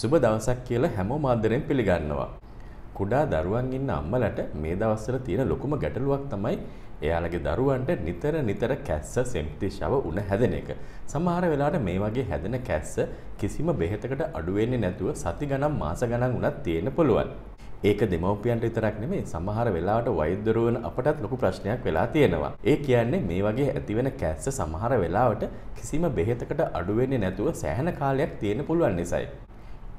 සුබ දවසක් කියලා හැමෝම ආදරෙන් පිළිගන්නවා. කුඩා දරුවන් ඉන්න අම්මලට මේ දවස්වල තියෙන ලොකුම ගැටලුවක් තමයි එයාලගේ දරුවන්ට නිතර නිතර කැස්ස සෙම්පති ශව උණ හැදෙන එක. සමහර වෙලාවට මේ වගේ හැදෙන කැස්ස කිසිම බෙහෙතකට අඩු වෙන්නේ නැතුව සති ගණන් මාස ගණන් උනත් තියෙන්න පුළුවන්. ඒක දෙමව්පියන්ට විතරක් නෙමෙයි සමහර වෙලාවට වෛද්‍යවරුන් අපටත් ලොකු ප්‍රශ්නයක් වෙලා තියෙනවා. ඒ කියන්නේ මේ වගේ ඇතිවෙන කැස්ස සමහර වෙලාවට කිසිම බෙහෙතකට අඩු වෙන්නේ නැතුව සෑහෙන කාලයක් තියෙන්න පුළුවන් නිසායි.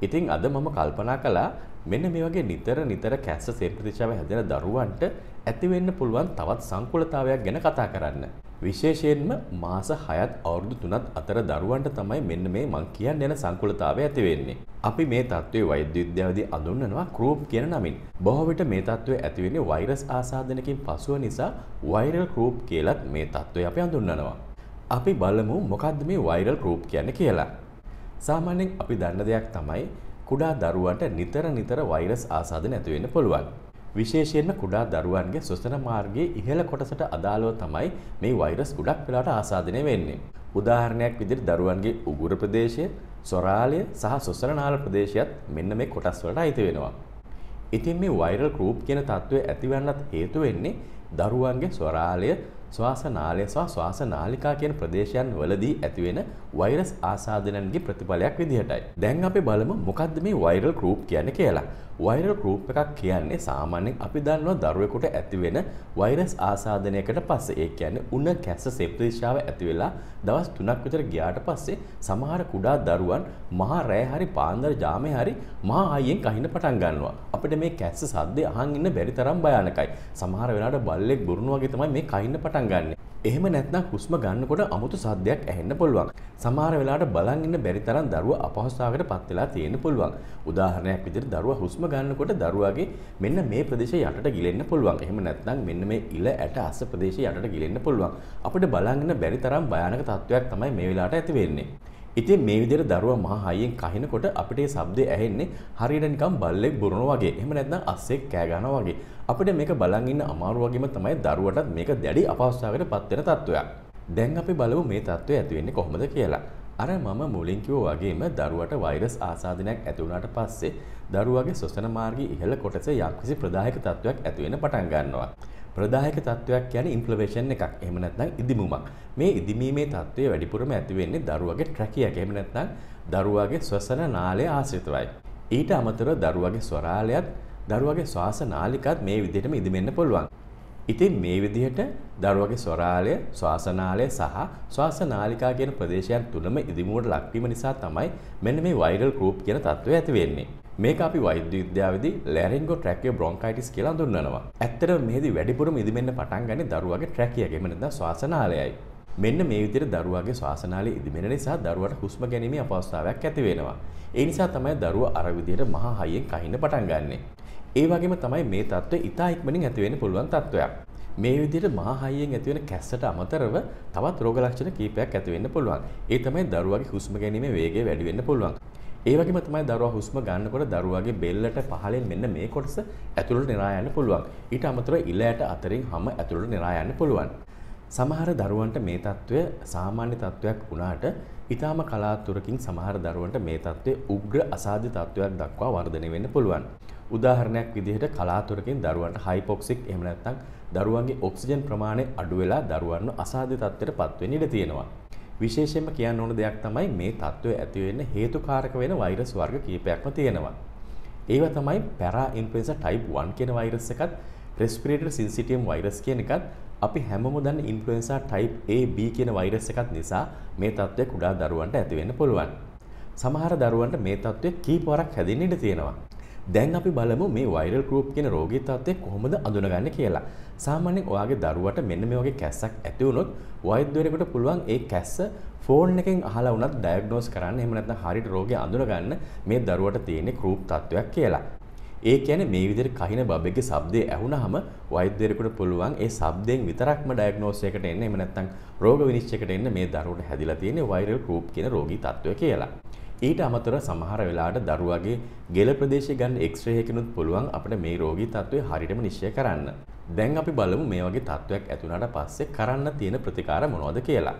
ඉතින් අද මම කල්පනා කළා මෙන්න මේ වගේ නිතර නිතර කැස්ස සේප්‍රතිචාව හැදෙන දරුවන්ට ඇතිවෙන්න පුළුවන් තවත් සංකුලතාවයක් ගැන කතා කරන්න. විශේෂයෙන්ම මාස හයත් අවුරුදු තුනත් අතර දරුවන්ට තමයි මෙන්න මේ මං කියන්න යන සංකුලතාවය ඇතිවෙන්නේ. අපි මේ තත්ත්වයේ වෛද්‍ය විද්‍යාවදී අඳුන්වනවා ක්‍රූප් කියන නමින්. බොහෝ විට මේ තත්ත්වය ඇති වෙන්නේ වෛරස් ආසාදනකින් පසුව නිසා වෛරල් ක්‍රූප් කියලත් මේ තත්ත්වය අපි අඳුන්වනවා. අපි බලමු මොකද්ද මේ වෛරල් ක්‍රූප් කියන්නේ කියලා. සාමාන්‍යයෙන් අපි දන්න දෙයක් තමයි කුඩා දරුවන්ට නිතර නිතර වෛරස් ආසාදන ඇති වෙන්න පුළුවන්. විශේෂයෙන්ම කුඩා දරුවන්ගේ ස්වසන මාර්ගයේ ඉහළ කොටසට අදාළව තමයි මේ වෛරස් ගොඩක් වෙලාට ආසාදනය වෙන්නේ. උදාහරණයක් විදිහට දරුවන්ගේ උගුර ප්‍රදේශය, සොරාලය සහ ස්වසන නාල ප්‍රදේශයත් මෙන්න මේ කොටස් වලට අයිති වෙනවා. ඉතින් මේ වෛරල් ගෲප් කියන තත්ත්වය ඇතිවන්නත් හේතු වෙන්නේ දරුවන්ගේ ස්වරාලය ශ්වාසනාලය සහ ශ්වාසනාලිකා කියන ප්‍රදේශයන් වලදී ඇතිවෙන වෛරස් ආසාදනයන්ගේ ප්‍රතිඵලයක් විදිහටයි. දැන් අපි බලමු මොකද්ද මේ වෛරල් ගෲප් කියන්නේ කියලා. වෛරල් ගෲප් එකක් කියන්නේ සාමාන්‍යයෙන් අපි දන්නවා දරුවෙකුට ඇතිවෙන වෛරස් ආසාදනයකට පස්සේ ඒ කියන්නේ උණ කැස සෙප්ටිසියාව ඇති වෙලා දවස් 3ක් විතර ගියාට පස්සේ සමහර කුඩා දරුවන් මහා රෑ හරි පාන්දර ජාමේ හරි මහා ආයෙන් කහින්න පටන් ගන්නවා. අපිට මේ කැස්ස සද්දේ අහන් ඉන්න බැරි තරම් භයානකයි. සමහර වෙලාවට බල්ලෙක් බුරුණු වගේ තමයි මේ කහින්න පටන් ගන්නෙ. එහෙම නැත්නම් හුස්ම ගන්නකොට අමුතු සද්දයක් ඇහෙන්න පුළුවන්. සමහර වෙලාවට බලන් ඉන්න බැරි තරම් දරුවා අපහසුතාවකට පත් වෙලා තියෙන්න පුළුවන්. උදාහරණයක් විදිහට දරුවා හුස්ම ගන්නකොට දරුවාගේ මෙන්න මේ ප්‍රදේශය යටට ගිලෙන්න පුළුවන්. එහෙම නැත්නම් මෙන්න මේ ඉල ඇට අස ප්‍රදේශය යටට ගිලෙන්න පුළුවන්. අපිට බලන් ඉන්න බැරි තරම් භයානක තත්ත්වයක් තමයි මේ වෙලාවට ඇති වෙන්නේ. ඉතින් මේ විදිහට දරුවා මහා හයියෙන් කහිනකොට අපිට මේ ශබ්දය ඇහෙන්නේ හරියට නිකන් බල්ලෙක් බුරන වගේ. එහෙම නැත්නම් අස්සෙක් කෑ ගන්නවා වගේ. අපිට මේක බලන් ඉන්න අමාරු වගේම තමයි දරුවටත් මේක දැඩි අපහසුතාවයකට පත් වෙන තත්ත්වයක්. දැන් අපි බලමු මේ තත්ත්වය ඇති වෙන්නේ කොහොමද කියලා. අර මම මුලින් කිව්වා වගේම දරුවට වෛරස් ආසාදනයක් ඇති වුණාට පස්සේ දරුවාගේ ශ්වසන මාර්ගයේ ඉහළ කොටස යම්කිසි ප්‍රදායක තත්ත්වයක් ඇති වෙන පටන් ගන්නවා. ප්‍රදායක තත්ත්වයක් කියන්නේ ඉන්ෆ්ලමේෂන් එකක්. එහෙම නැත්නම් ඉදිමුමක්. මේ ඉදිමීමේ තත්ත්වය වැඩිපුරම ඇති වෙන්නේ දරුවගේ ට්‍රැකියක. එහෙම නැත්නම් දරුවාගේ ශ්වසන නාලය ආශ්‍රිතවයි. ඊට අමතරව දරුවාගේ ස්වරාලයත් දරුවාගේ ශ්වාස නාලිකත් මේ විදිහටම ඉදිමෙන්න පුළුවන්. ඉතින් මේ විදිහට දරුවාගේ ස්වරාලය, ශ්වාස නාලය සහ ශ්වාස නාලිකා කියන ප්‍රදේශයන් තුනම ඉදිමුවට ලක්වීම නිසා තමයි මෙන්න මේ වයිරල් ගෲප් කියන තත්ත්වය ඇති වෙන්නේ. මේක අපි වෛද්‍ය විද්‍යාවේදී ලැරින්ගෝ ට්‍රැකිය බ්‍රොන්කයිටිස් කියලා හඳුන්වනවා. ඇත්තටම මෙහිදී වැඩිපුරම ඉදිමෙන්න පටන් ගන්නේ දරුවාගේ ට්‍රැකියගේ එම නැත්නම් ශ්වාසනාලයයි. මෙන්න මේ විදිහට දරුවාගේ ශ්වාසනාලය ඉදිමෙන නිසා දරුවාට හුස්ම ගැනීම අපහසුතාවයක් ඇති වෙනවා. ඒ නිසා තමයි දරුවා අර විදිහට මහා හයියෙන් කහින්න පටන් ගන්නෙ. ඒ වගේම තමයි මේ තත්ත්වය ඉතා ඉක්මනින් ඇති වෙන්න පුළුවන් තත්ත්වයක්. මේ විදිහට මහා හයියෙන් ඇති වෙන කැස්සට අමතරව තවත් රෝග ලක්ෂණ කීපයක් ඇති වෙන්න පුළුවන්. ඒ තමයි දරුවාගේ හුස්ම ගැනීමේ වේගය වැඩි වෙන්න පුළුවන්. ඒවගේම තමයි දරුවා හුස්ම ගන්නකොට දරුවාගේ බෙල්ලට පහලින් මෙන්න මේ කොටස ඇතුළට නිරා යන්න පුළුවන්. ඊට අමතරව ඉලයට අතරින් හැම ඇතුළට නිරා යන්න පුළුවන්. සමහර දරුවන්ට මේ తত্ত্বය සාමාන්‍ය తত্ত্বයක් වුණාට ඊටාම කලාතුරකින් සමහර දරුවන්ට මේ తত্ত্বය උග්‍ර අසාධ්‍ය తত্ত্বයක් දක්වා වර්ධනය වෙන්න පුළුවන්. උදාහරණයක් විදිහට කලාතුරකින් දරුවන්ට හයිපොක්සික් එහෙම නැත්නම් දරුවන්ගේ ඔක්සිජන් ප්‍රමාණය අඩු වෙලා දරුවන්ව අසාධ්‍ය තත්ත්වයට පත්වෙන්න ඉඩ තියෙනවා. විශේෂයෙන්ම කියන්න ඕන දෙයක් තමයි මේ තත්ත්වය ඇති වෙන්න හේතුකාරක වෙන වෛරස් වර්ග කීපයක්ම තියෙනවා. ඒව තමයි පැරා ඉන්ෆ්ලුවෙන්සා ටයිප් 1 කියන වෛරස් එකත් රෙස්පිරේටර් සින්සිටියම් වෛරස් කියන එකත් අපි හැමෝම දන්න ඉන්ෆ්ලුවෙන්සා ටයිප් A B කියන වෛරස් එකත් නිසා මේ තත්ත්වය කුඩා දරුවන්ට ඇති වෙන්න පුළුවන්. සමහර දරුවන්ට මේ තත්ත්වය කීප වරක් හැදෙන්න ඉඩ තියෙනවා. දැන් අපි බලමු මේ වෛරල් ගෲප් කියන රෝගී තත්ත්වය කොහොමද අඳුනගන්නේ කියලා. සාමාන්‍යයෙන් ඔයාගේ දරුවට මෙන්න මේ වගේ කැස්සක් ඇති වුණොත් වෛද්‍යවරයෙකුට පුළුවන් ඒ කැස්ස ෆෝන් එකෙන් අහලා වුණත් ඩයග්නෝස් කරන්න එහෙම නැත්නම් හරියට රෝගය අඳුනගන්න මේ දරුවට තියෙන ගෲප් තත්ත්වයක් කියලා. ඒ කියන්නේ මේ විදිහට කහින බබෙක්ගේ ශබ්දය ඇහුනහම වෛද්‍යවරයෙකුට පුළුවන් ඒ ශබ්දයෙන් විතරක්ම ඩයග්නෝස් එකකට එන්න එහෙම නැත්නම් රෝග විනිශ්චයකට එන්න මේ දරුවට හැදිලා තියෙන වෛරල් ගෲප් කියන රෝගී තත්ත්වය කියලා. ඊට අමතර සමහර වෙලාට දරුවගේ ගෙල ප්‍රදේශය ගන්න එක්ස්්‍රයකිනුත් පුළුවන් අපට මේ රෝගී තත්ත්වය හරිටම නිශ්ය කරන්න. දැන් අපි බලමු මේ වගේ තත්ත්වයක් ඇතුනට පස්සේ කරන්න තියෙන ප්‍රතිකාර මොනවද කියලා.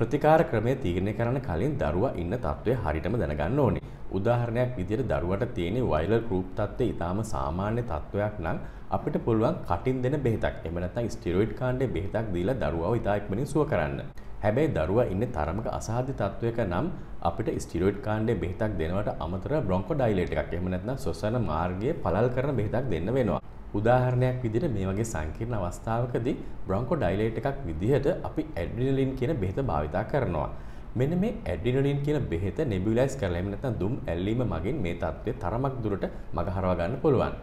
ප්‍රතිකාර ක්‍රමය තීරණය කරන කලින් දරුවා ඉන්න තත්ත්වය හරියටම දැනගන්න ඕනේ. උදාහරණයක් විදිහට දරුවට තියෙන වයිලර් ගෲප් තත්ත්වය ඊටාම සාමාන්‍ය තත්ත්වයක් නම් අපිට පුළුවන් කටින් දෙන බෙහෙතක්. එහෙම නැත්නම් ස්ටීරොයිඩ් කාණ්ඩයේ බෙහෙතක් දීලා දරුවාව ඉතා ඉක්මනින් සුව කරන්න. හැබැයි දරුවා ඉන්නේ තරමක අසාධ්‍ය තත්වයක නම් අපිට ස්ටිරොයිඩ් කාණ්ඩේ බෙහෙතක් දෙනවට අමතර බ්‍රොන්කොඩයිලේට් එකක් එහෙම නැත්නම් ශ්වසන මාර්ගයේ පළල් කරන බෙහෙතක් දෙන්න වෙනවා. උදාහරණයක් විදිහට මේ වගේ සංකීර්ණ අවස්ථාවකදී බ්‍රොන්කොඩයිලේට් එකක් විදිහට අපි ඇඩ්‍රිනලින් කියන බෙහෙත භාවිතා කරනවා. මෙන්න මේ ඇඩ්‍රිනලින් කියන බෙහෙත නෙබියුලයිස් කරලා එහෙම නැත්නම් දුම් ඇල්ලීම මගින් මේ තත්ත්වය තරමක් දුරට මගහරවා ගන්න පුළුවන්.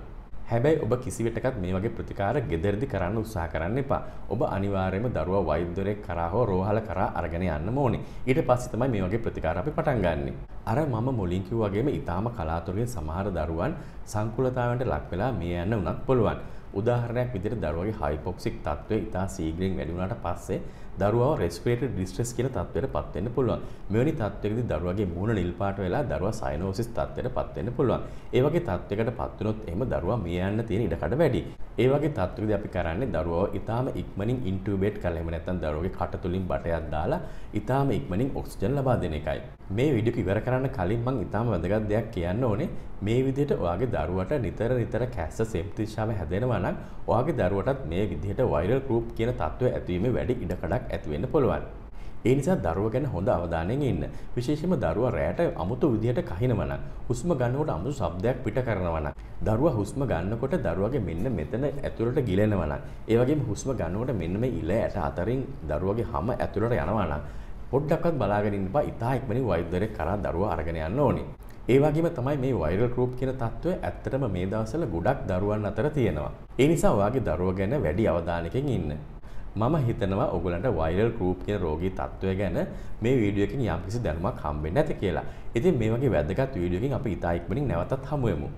හැබැයි ඔබ කිසිවිටකත් මේ වගේ ප්‍රතිකාර gederdi කරන්න උත්සාහ කරන්න එපා. ඔබ අනිවාර්යයෙන්ම දරුවා වෛද්‍යවරයෙක් කරා හෝ රෝහල කරා අරගෙන යන්නම ඕනේ. ඊට පස්සේ තමයි මේ වගේ ප්‍රතිකාර අපි පටන් ගන්නෙ. අර මම මුලින් කිව්වා වගේම ඊටාම කලාතුරකින් සමහර දරුවන් සංකූලතාවයන්ට ලක් වෙලා මිය යන්න උනත් පුළුවන්. උදාහරණයක් විදිහට දරුවගේ හයිපොක්සික් තත්ත්වය ඉතා සීඝ්‍රයෙන් වැඩි වුණාට පස්සේ දරුවාව respiratory distress කියන තත්ත්වයට පත් වෙන්න පුළුවන්. මෙවැනි තත්ත්වයකදී දරුවාගේ මූණ නිල් පාට වෙලා දරුවා සයිනෝසිස් තත්ත්වයට පත් වෙන්න පුළුවන්. ඒ වගේ තත්ත්වයකට පත් වුණොත් එහෙම දරුවා මිය යන්න තියෙන ඉඩකඩ වැඩි. ඒ වගේ තත්ත්වයකදී අපි කරන්නේ දරුවාව ඉතාම ඉක්මනින් ඉන්ටියුබේට් කරලා එහෙම නැත්නම් දරුවගේ කට තුලින් බටයක් දාලා ඉතාම ඉක්මනින් ඔක්සිජන් ලබා දෙන එකයි. මේ වීඩියෝ ඉවර කරන්න කලින් මම ඉතාම වැදගත් දෙයක් කියන්න ඕනේ. මේ විදිහට ඔයාගේ දරුවට නිතර නිතර කැස්ස සෙම්තිශාව හැදෙනවා නම් ඔයාගේ දරුවටත් මේ විදිහට වෛරල් ගෲප් කියන තත්ත්වය ඇතිවීමේ වැඩි ඉඩකඩක් ඇති වෙන්න පුළුවන්. ඒ නිසා දරුවා ගැන හොඳ අවධානයෙන් ඉන්න. විශේෂයෙන්ම දරුවා රැයට අමුතු විදිහට කහිනවා නම්, හුස්ම ගන්නකොට අමුතු ශබ්දයක් පිට කරනවා නම්, දරුවා හුස්ම ගන්නකොට දරුවාගේ මෙන්න මෙතන ඇතුළට ගිලෙනවා නම්, ඒ වගේම හුස්ම ගන්නකොට මෙන්න මේ ඉල ඇට අතරින් දරුවාගේ හැම ඇතුළට යනවා නම්, පොඩ්ඩක්වත් බලාගෙන ඉන්න එපා. ඉතා ඉක්මනින් වෛද්‍යවරයෙක් කරා දරුවා අරගෙන යන්න ඕනේ. ඒ වගේම තමයි මේ වෛරල් ගෲප් කියන තත්ත්වය ඇත්තටම මේ දවස්වල ගොඩක් දරුවන් අතර තියෙනවා. ඒ නිසා ඔයාගේ දරුවෝ ගැන වැඩි අවධානයකින් ඉන්න. මම හිතනවා ඔයගලන්ට වෛරල් ගෲප් කියන රෝගී තත්ත්වය ගැන මේ වීඩියෝ එකකින් යම්කිසි දැනුමක් හම්බෙන්න ඇති කියලා. ඉතින් මේ වගේ වැදගත් වීඩියෝ එකකින් අපි ඉතා ඉක්මනින් නැවතත් හමු වෙමු.